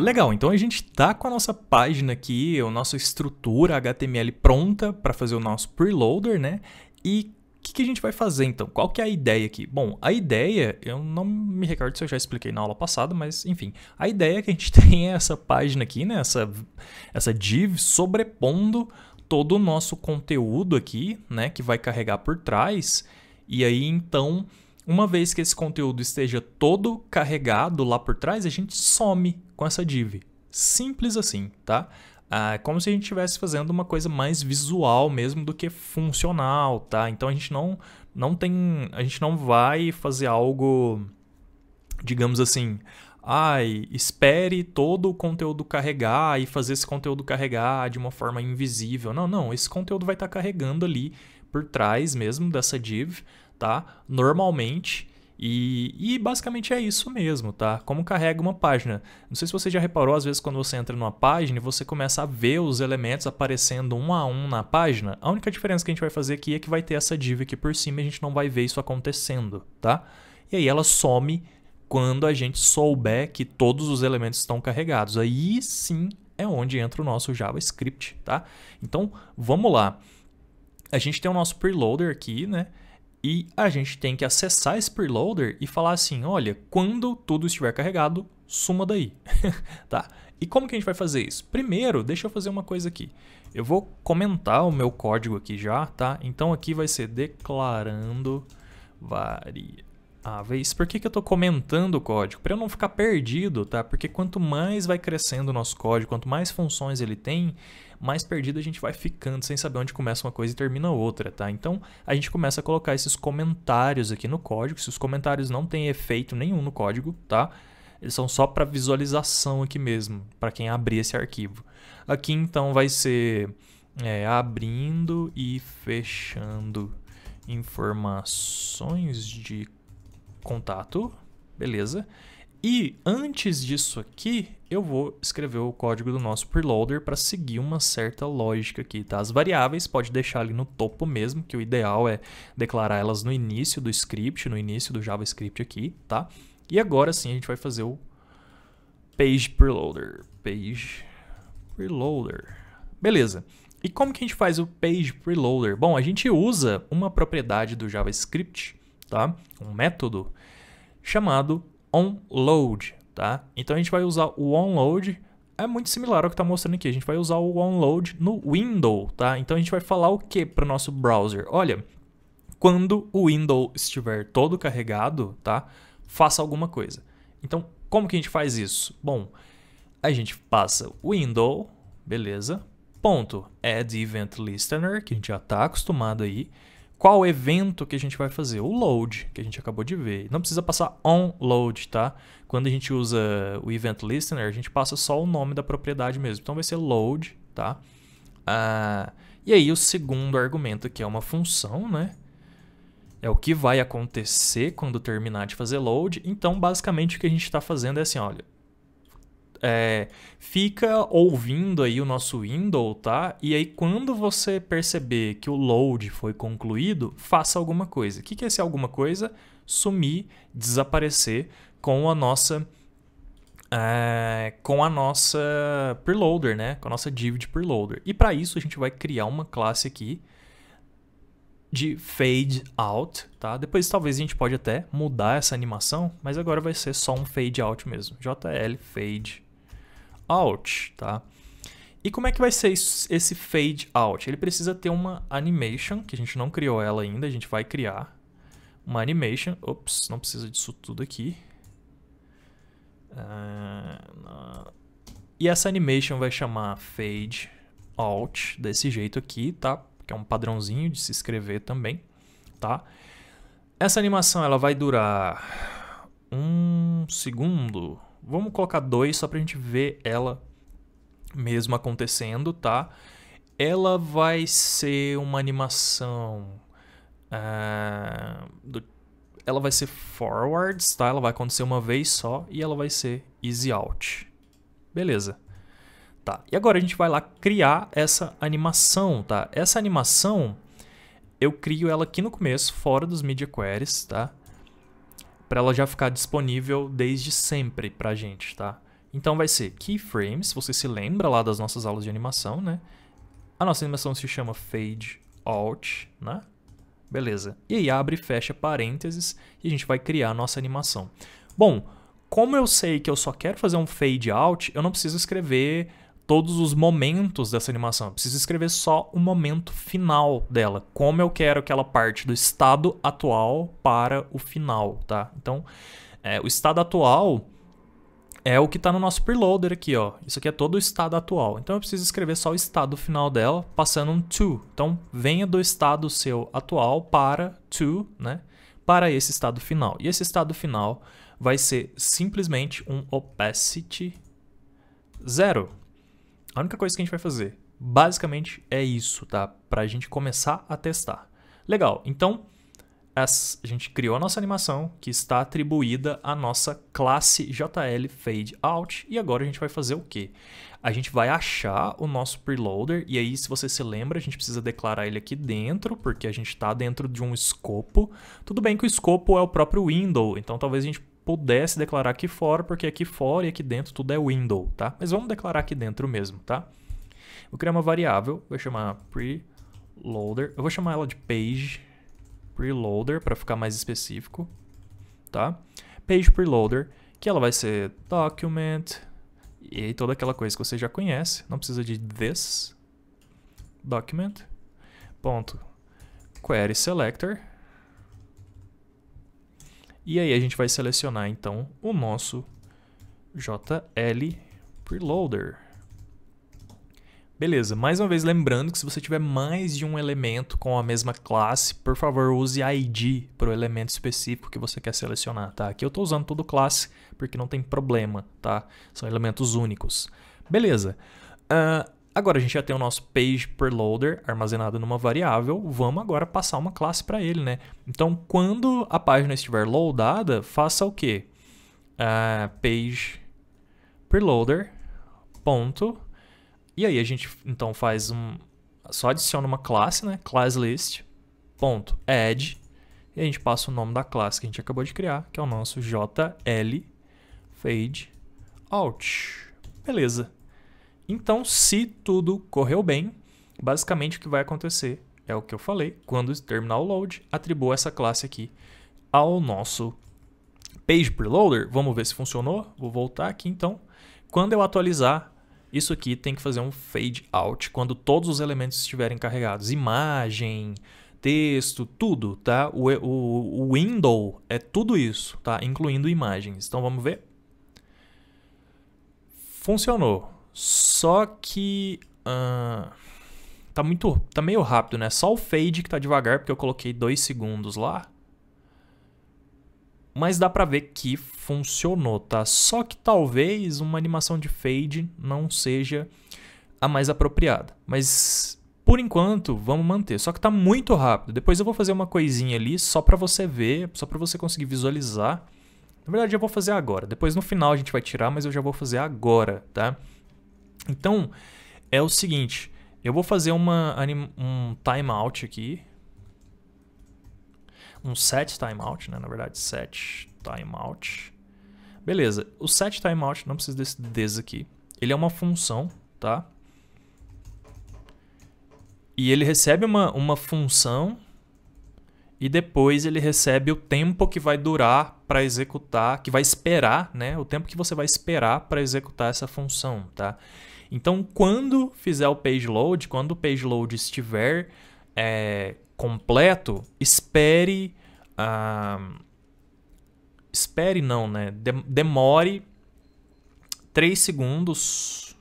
Legal, então a gente está com a nossa página aqui, a nossa estrutura HTML pronta para fazer o nosso preloader, né? E o que, que, a gente vai fazer então? Qual que é a ideia aqui? Bom, a ideia, eu não me recordo se eu já expliquei na aula passada, mas enfim, a ideia é que a gente tem essa página aqui, né? Essa, essa div sobrepondo todo o nosso conteúdo aqui, né? Que vai carregar por trás. E aí então uma vez que esse conteúdo esteja todo carregado lá por trás, a gente some com essa div. Simples assim, tá? Ah, é como se a gente estivesse fazendo uma coisa mais visual mesmo do que funcional, tá? Então a gente não, não tem. A gente não vai fazer algo, digamos assim, ai, espere todo o conteúdo carregar e fazer esse conteúdo carregar de uma forma invisível. Não, não, esse conteúdo vai estar tá carregando ali por trás mesmo dessa div, tá? Normalmente. E, e, basicamente é isso mesmo, tá? Como carrega uma página. Não sei se você já reparou, às vezes quando você entra numa página e você começa a ver os elementos aparecendo um a um na página, a única diferença que a gente vai fazer aqui é que vai ter essa div aqui por cima e a gente não vai ver isso acontecendo, tá? E aí ela some quando a gente souber que todos os elementos estão carregados. Aí sim é onde entra o nosso JavaScript, tá? Então, vamos lá. A gente tem o nosso preloader aqui, né? e a gente tem que acessar esse preloader e falar assim, olha, quando tudo estiver carregado, suma daí, tá? E como que a gente vai fazer isso? Primeiro, deixa eu fazer uma coisa aqui. Eu vou comentar o meu código aqui já, tá? Então aqui vai ser declarando variáveis. Por que, que eu estou comentando o código? Para eu não ficar perdido, tá? Porque quanto mais vai crescendo o nosso código, quanto mais funções ele tem, mais perdido a gente vai ficando sem saber onde começa uma coisa e termina outra, tá? Então a gente começa a colocar esses comentários aqui no código. Se os comentários não têm efeito nenhum no código, tá? Eles são só para visualização aqui mesmo, para quem abrir esse arquivo. Aqui então vai ser é, abrindo e fechando informações de contato, beleza? E antes disso aqui, eu vou escrever o código do nosso preloader para seguir uma certa lógica aqui, tá? As variáveis pode deixar ali no topo mesmo, que o ideal é declarar elas no início do script, no início do JavaScript aqui, tá? E agora sim a gente vai fazer o page preloader, page preloader. Beleza. E como que a gente faz o page preloader? Bom, a gente usa uma propriedade do JavaScript, tá? Um método chamado onload, tá? Então a gente vai usar o onload, é muito similar ao que está mostrando aqui, a gente vai usar o onload no window, tá? Então a gente vai falar o que para o nosso browser? Olha, quando o window estiver todo carregado, tá? Faça alguma coisa. Então, como que a gente faz isso? Bom, a gente passa window, beleza, ponto, add event listener, que a gente já está acostumado aí, qual evento que a gente vai fazer. O load, que a gente acabou de ver. Não precisa passar on load, tá? Quando a gente usa o event listener, a gente passa só o nome da propriedade mesmo. Então vai ser load, tá? Ah, e aí o segundo argumento, que é uma função, né? É o que vai acontecer quando terminar de fazer load. Então, basicamente, o que a gente está fazendo é assim, olha, é, fica ouvindo aí o nosso window, tá? E aí quando você perceber que o load foi concluído, faça alguma coisa. O que, que é esse alguma coisa? Sumir, desaparecer com a nossa... É, com a nossa preloader, né? Com a nossa div de preloader. E para isso a gente vai criar uma classe aqui de fade out, tá? Depois talvez a gente pode até mudar essa animação, mas agora vai ser só um fade out mesmo. JL fade out, tá? E como é que vai ser isso, esse fade out? Ele precisa ter uma animation, que a gente não criou ela ainda, a gente vai criar uma animation. Ops, não precisa disso tudo aqui. Uh, e essa animation vai chamar fade out desse jeito aqui, tá? Que é um padrãozinho de se escrever também, tá? Essa animação ela vai durar um segundo, Vamos colocar dois só pra gente ver ela mesmo acontecendo, tá? Ela vai ser uma animação. Uh, do, ela vai ser forwards, tá? Ela vai acontecer uma vez só e ela vai ser easy out. Beleza. Tá, e agora a gente vai lá criar essa animação, tá? Essa animação, eu crio ela aqui no começo, fora dos media queries, tá? para ela já ficar disponível desde sempre pra gente, tá? Então vai ser keyframes, você se lembra lá das nossas aulas de animação, né? A nossa animação se chama fade out, né? Beleza. E aí abre e fecha parênteses e a gente vai criar a nossa animação. Bom, como eu sei que eu só quero fazer um fade out, eu não preciso escrever todos os momentos dessa animação. Eu preciso escrever só o momento final dela. Como eu quero que ela parte do estado atual para o final, tá? Então, é, o estado atual é o que está no nosso preloader aqui, ó. Isso aqui é todo o estado atual. Então eu preciso escrever só o estado final dela, passando um to. Então venha do estado seu atual para to, né? Para esse estado final. E esse estado final vai ser simplesmente um opacity zero. A única coisa que a gente vai fazer, basicamente, é isso, tá? Para a gente começar a testar. Legal, então a gente criou a nossa animação que está atribuída à nossa classe JL Fade Out e agora a gente vai fazer o quê? A gente vai achar o nosso preloader e aí se você se lembra a gente precisa declarar ele aqui dentro porque a gente está dentro de um escopo. Tudo bem que o escopo é o próprio window, então talvez a gente pudesse declarar aqui fora, porque aqui fora e aqui dentro tudo é window, tá? Mas vamos declarar aqui dentro mesmo, tá? Vou criar uma variável, vou chamar preloader. Eu vou chamar ela de page preloader para ficar mais específico, tá? Page preloader, que ela vai ser document e toda aquela coisa que você já conhece, não precisa de this document. Ponto query selector e aí a gente vai selecionar então o nosso JL Preloader. Beleza, mais uma vez lembrando que se você tiver mais de um elemento com a mesma classe, por favor use ID para o elemento específico que você quer selecionar, tá? Aqui eu estou usando todo classe porque não tem problema, tá? São elementos únicos. Beleza. Uh, Agora a gente já tem o nosso page per loader armazenado numa variável, vamos agora passar uma classe para ele, né? Então, quando a página estiver loadada, faça o quê? Uh, page per loader ponto e aí a gente então faz um só adiciona uma classe, né? Class list ponto add e a gente passa o nome da classe que a gente acabou de criar, que é o nosso JL fade out. Beleza. Então, se tudo correu bem, basicamente o que vai acontecer é o que eu falei, quando terminar o load, atribua essa classe aqui ao nosso page preloader. Vamos ver se funcionou. Vou voltar aqui então. Quando eu atualizar, isso aqui tem que fazer um fade out quando todos os elementos estiverem carregados, imagem, texto, tudo, tá? O, o, o window é tudo isso, tá? Incluindo imagens. Então vamos ver. Funcionou. Só que. Uh, tá muito. Tá meio rápido, né? Só o fade que tá devagar, porque eu coloquei 2 segundos lá. Mas dá pra ver que funcionou, tá? Só que talvez uma animação de fade não seja a mais apropriada. Mas por enquanto, vamos manter. Só que tá muito rápido. Depois eu vou fazer uma coisinha ali só para você ver, só para você conseguir visualizar. Na verdade, eu vou fazer agora. Depois no final a gente vai tirar, mas eu já vou fazer agora, tá? Então, é o seguinte, eu vou fazer uma, um timeout aqui. Um set timeout, né? Na verdade, set timeout. Beleza, o set timeout, não precisa desse des aqui. Ele é uma função, tá? E ele recebe uma, uma função e depois ele recebe o tempo que vai durar para executar, que vai esperar, né? O tempo que você vai esperar para executar essa função, tá? Então, quando fizer o page load, quando o page load estiver é, completo, espere, uh, espere não, né? Demore 3 segundos.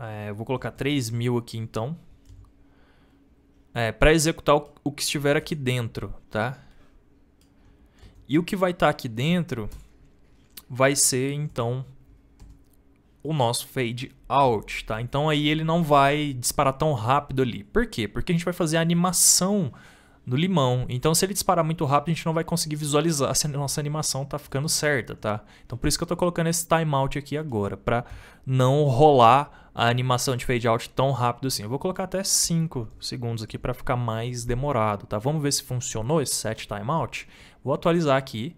É, vou colocar 3000 mil aqui então. É, para executar o, o que estiver aqui dentro, tá? E o que vai estar tá aqui dentro vai ser então o nosso fade out, tá? Então aí ele não vai disparar tão rápido ali. Por quê? Porque a gente vai fazer a animação no limão. Então, se ele disparar muito rápido, a gente não vai conseguir visualizar se a nossa animação tá ficando certa, tá? Então, por isso que eu tô colocando esse timeout aqui agora, para não rolar a animação de fade out tão rápido assim. Eu vou colocar até 5 segundos aqui para ficar mais demorado, tá? Vamos ver se funcionou esse set timeout. Vou atualizar aqui.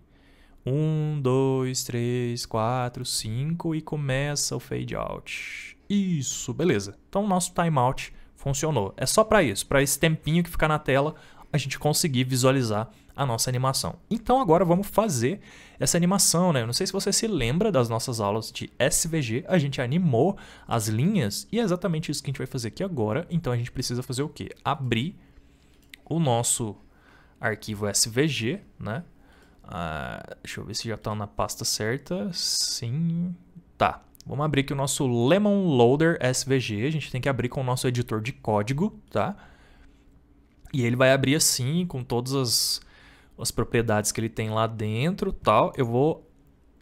1, 2, 3, 4, 5 e começa o fade out. Isso, beleza. Então, o nosso timeout funcionou. É só para isso, para esse tempinho que ficar na tela a gente conseguir visualizar a nossa animação. Então agora vamos fazer essa animação, né? Eu não sei se você se lembra das nossas aulas de SVG, a gente animou as linhas e é exatamente isso que a gente vai fazer aqui agora. Então a gente precisa fazer o quê? Abrir o nosso arquivo SVG, né? Ah, deixa eu ver se já está na pasta certa. Sim, tá. Vamos abrir aqui o nosso Lemon Loader SVG. A gente tem que abrir com o nosso editor de código, tá? E ele vai abrir assim, com todas as, as propriedades que ele tem lá dentro tal. Eu vou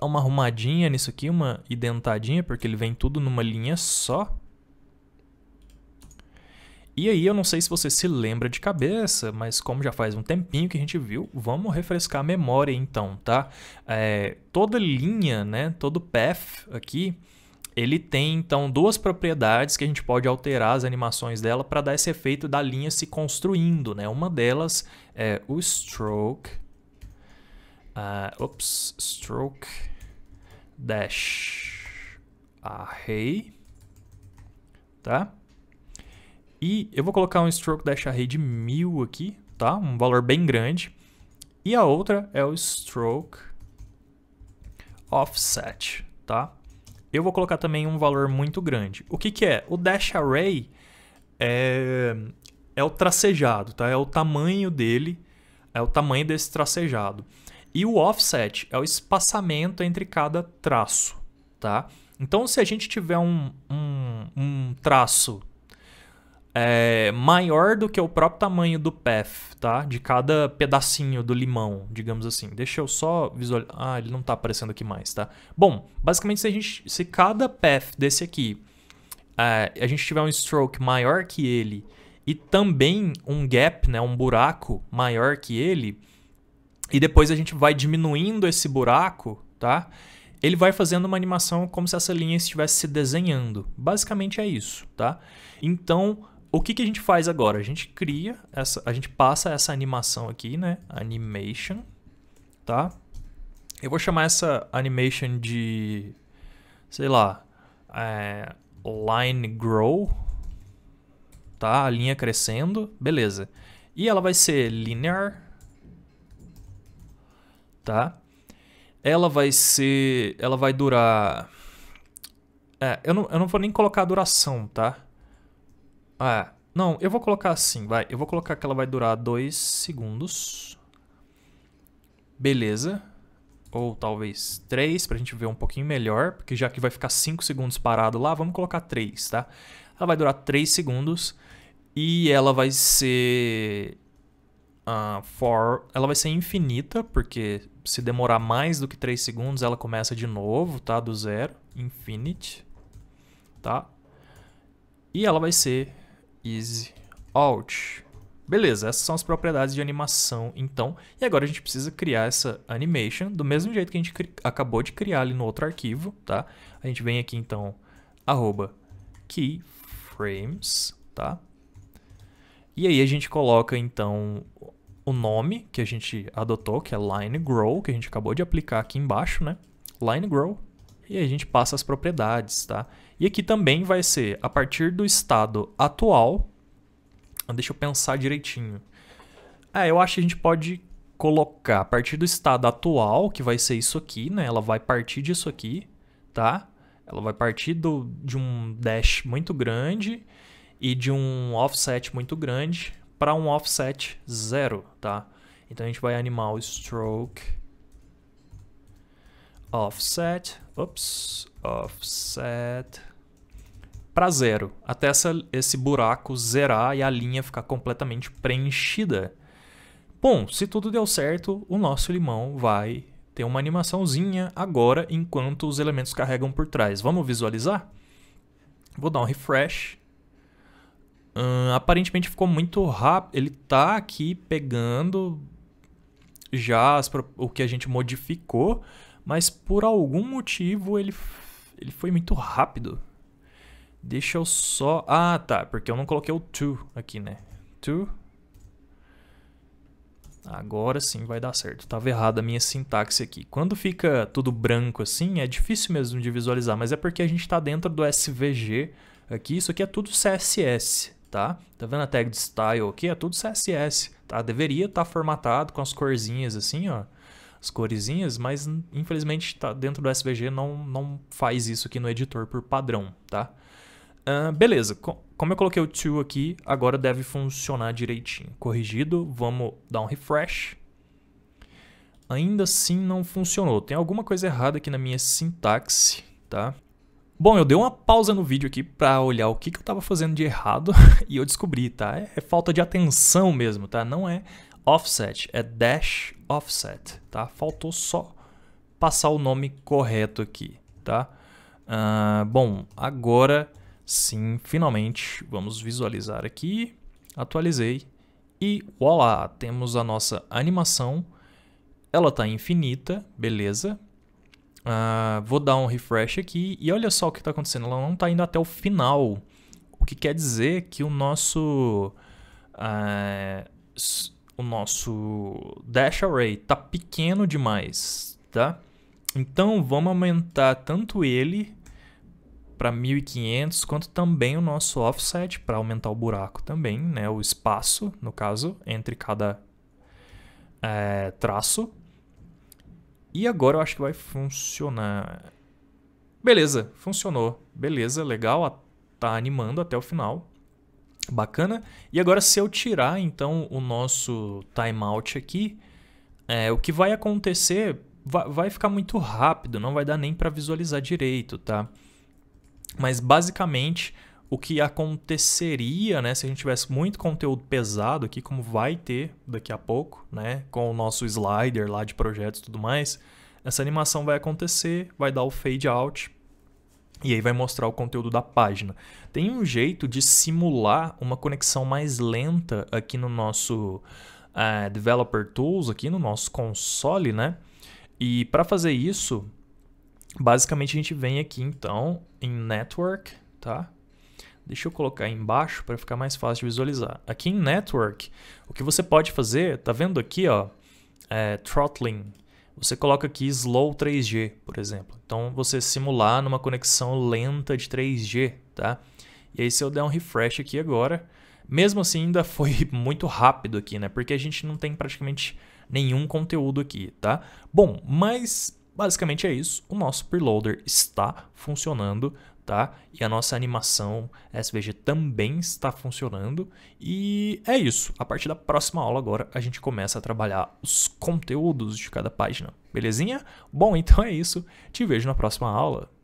dar uma arrumadinha nisso aqui, uma identadinha, porque ele vem tudo numa linha só. E aí, eu não sei se você se lembra de cabeça, mas como já faz um tempinho que a gente viu, vamos refrescar a memória então, tá? É, toda linha, né, todo path aqui, ele tem então duas propriedades que a gente pode alterar as animações dela para dar esse efeito da linha se construindo, né? Uma delas é o stroke, uh, ah, ups, stroke dash array, tá? E eu vou colocar um stroke dash array de mil aqui, tá? Um valor bem grande. E a outra é o stroke offset, tá? eu vou colocar também um valor muito grande. O que, que é? O dash array é, é o tracejado, tá? É o tamanho dele, é o tamanho desse tracejado. E o offset é o espaçamento entre cada traço, tá? Então, se a gente tiver um, um, um traço é, maior do que o próprio tamanho do path, tá? De cada pedacinho do limão, digamos assim. Deixa eu só visualizar. Ah, ele não tá aparecendo aqui mais, tá? Bom, basicamente se, a gente, se cada path desse aqui é, a gente tiver um stroke maior que ele e também um gap, né, um buraco maior que ele, e depois a gente vai diminuindo esse buraco, tá? Ele vai fazendo uma animação como se essa linha estivesse se desenhando. Basicamente é isso, tá? Então, o que, que a gente faz agora? A gente cria, essa, a gente passa essa animação aqui, né? Animation, tá? Eu vou chamar essa animation de, sei lá, é, line grow, tá? A linha crescendo, beleza. E ela vai ser linear, tá? Ela vai ser, ela vai durar... É, eu não, eu não vou nem colocar a duração, Tá? Ah, não, eu vou colocar assim, vai. Eu vou colocar que ela vai durar 2 segundos. Beleza. Ou talvez 3, pra gente ver um pouquinho melhor. Porque já que vai ficar 5 segundos parado lá, vamos colocar 3, tá? Ela vai durar 3 segundos. E ela vai ser... Uh, for, ela vai ser infinita, porque se demorar mais do que 3 segundos, ela começa de novo, tá? Do zero. Infinite. Tá? E ela vai ser easy out. Beleza, essas são as propriedades de animação, então. E agora a gente precisa criar essa animation do mesmo jeito que a gente acabou de criar ali no outro arquivo, tá? A gente vem aqui, então, arroba keyframes, tá? E aí a gente coloca, então, o nome que a gente adotou, que é line grow, que a gente acabou de aplicar aqui embaixo, né? Line grow. E aí a gente passa as propriedades, tá? E aqui também vai ser a partir do estado atual. Deixa eu pensar direitinho. Ah, eu acho que a gente pode colocar a partir do estado atual, que vai ser isso aqui, né? Ela vai partir disso aqui, tá? Ela vai partir do, de um dash muito grande e de um offset muito grande para um offset zero, tá? Então a gente vai animar o stroke offset, ups, offset para zero, até essa, esse buraco zerar e a linha ficar completamente preenchida. Bom, se tudo deu certo, o nosso limão vai ter uma animaçãozinha agora enquanto os elementos carregam por trás. Vamos visualizar? Vou dar um refresh. Hum, aparentemente ficou muito rápido. Ele tá aqui pegando já as, o que a gente modificou, mas por algum motivo ele, ele foi muito rápido. Deixa eu só... Ah, tá, porque eu não coloquei o to aqui, né? To. Agora sim vai dar certo. Tava errada a minha sintaxe aqui. Quando fica tudo branco assim, é difícil mesmo de visualizar, mas é porque a gente está dentro do SVG aqui. Isso aqui é tudo CSS, tá? Tá vendo a tag de style aqui? É tudo CSS, tá? Deveria estar tá formatado com as corzinhas assim, ó. As corzinhas. mas infelizmente tá dentro do SVG não, não faz isso aqui no editor por padrão, tá? Ah, beleza, como eu coloquei o to aqui, agora deve funcionar direitinho. Corrigido, vamos dar um refresh. Ainda assim não funcionou. Tem alguma coisa errada aqui na minha sintaxe, tá? Bom, eu dei uma pausa no vídeo aqui para olhar o que, que eu estava fazendo de errado e eu descobri, tá? É, é falta de atenção mesmo, tá? Não é offset, é dash offset, tá? Faltou só passar o nome correto aqui, tá? Uh, bom, agora Sim, finalmente, vamos visualizar aqui, atualizei e voilà, temos a nossa animação, ela está infinita, beleza. Uh, vou dar um refresh aqui e olha só o que está acontecendo, ela não está indo até o final, o que quer dizer que o nosso, uh, o nosso dash array está pequeno demais, tá? Então vamos aumentar tanto ele para 1500, quanto também o nosso offset para aumentar o buraco também, né, o espaço, no caso, entre cada é, traço. E agora eu acho que vai funcionar. Beleza, funcionou. Beleza, legal, tá animando até o final. Bacana. E agora se eu tirar então o nosso timeout aqui, é, o que vai acontecer vai, vai ficar muito rápido, não vai dar nem para visualizar direito, tá? Mas basicamente o que aconteceria, né, se a gente tivesse muito conteúdo pesado aqui, como vai ter daqui a pouco, né, com o nosso slider lá de projetos e tudo mais, essa animação vai acontecer, vai dar o fade out e aí vai mostrar o conteúdo da página. Tem um jeito de simular uma conexão mais lenta aqui no nosso uh, Developer Tools, aqui no nosso console, né? E para fazer isso, Basicamente, a gente vem aqui, então, em Network, tá? Deixa eu colocar embaixo para ficar mais fácil de visualizar. Aqui em Network, o que você pode fazer, tá vendo aqui, ó, é, Throttling. Você coloca aqui Slow 3G, por exemplo. Então, você simular numa conexão lenta de 3G, tá? E aí, se eu der um refresh aqui agora, mesmo assim ainda foi muito rápido aqui, né? Porque a gente não tem praticamente nenhum conteúdo aqui, tá? Bom, mas Basicamente é isso, o nosso preloader está funcionando, tá? E a nossa animação SVG também está funcionando. E é isso, a partir da próxima aula agora a gente começa a trabalhar os conteúdos de cada página, belezinha? Bom, então é isso, te vejo na próxima aula.